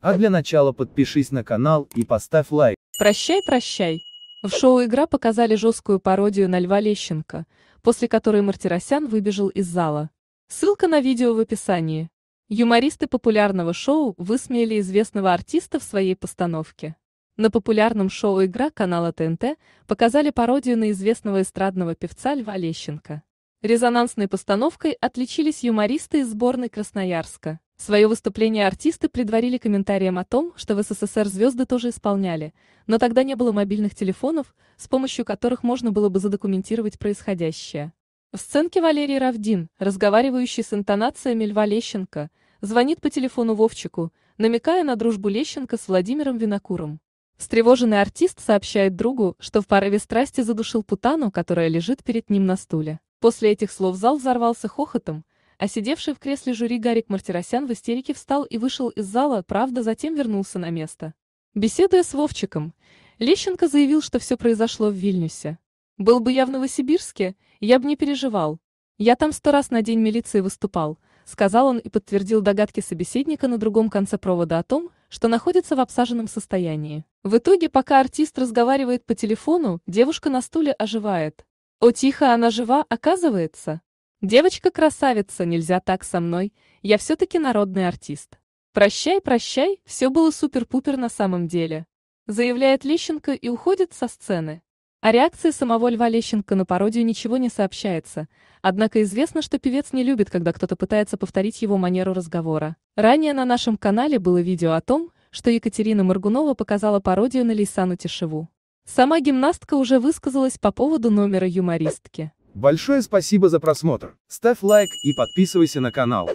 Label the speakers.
Speaker 1: А для начала подпишись на канал и поставь лайк. Прощай, прощай. В шоу «Игра» показали жесткую пародию на Льва Лещенко, после которой Мартиросян выбежал из зала. Ссылка на видео в описании. Юмористы популярного шоу высмеяли известного артиста в своей постановке. На популярном шоу «Игра» канала ТНТ показали пародию на известного эстрадного певца Льва Лещенко. Резонансной постановкой отличились юмористы из сборной Красноярска. Свое выступление артисты предварили комментарием о том, что в СССР звезды тоже исполняли, но тогда не было мобильных телефонов, с помощью которых можно было бы задокументировать происходящее. В сценке Валерий Равдин, разговаривающий с интонациями Льва Лещенко, звонит по телефону Вовчику, намекая на дружбу Лещенко с Владимиром Винокуром. Встревоженный артист сообщает другу, что в порыве страсти задушил путану, которая лежит перед ним на стуле. После этих слов зал взорвался хохотом, а сидевший в кресле жюри Гарик Мартиросян в истерике встал и вышел из зала, правда, затем вернулся на место. Беседуя с Вовчиком, Лещенко заявил, что все произошло в Вильнюсе. «Был бы я в Новосибирске, я бы не переживал. Я там сто раз на день милиции выступал», — сказал он и подтвердил догадки собеседника на другом конце провода о том, что находится в обсаженном состоянии. В итоге, пока артист разговаривает по телефону, девушка на стуле оживает. О, тихо, она жива, оказывается. Девочка-красавица, нельзя так со мной, я все-таки народный артист. Прощай, прощай, все было супер-пупер на самом деле. Заявляет Лещенко и уходит со сцены. О реакции самого Льва Лещенко на пародию ничего не сообщается, однако известно, что певец не любит, когда кто-то пытается повторить его манеру разговора. Ранее на нашем канале было видео о том, что Екатерина Моргунова показала пародию на Лейсану Тишеву. Сама гимнастка уже высказалась по поводу номера юмористки. Большое спасибо за просмотр, ставь лайк и подписывайся на канал.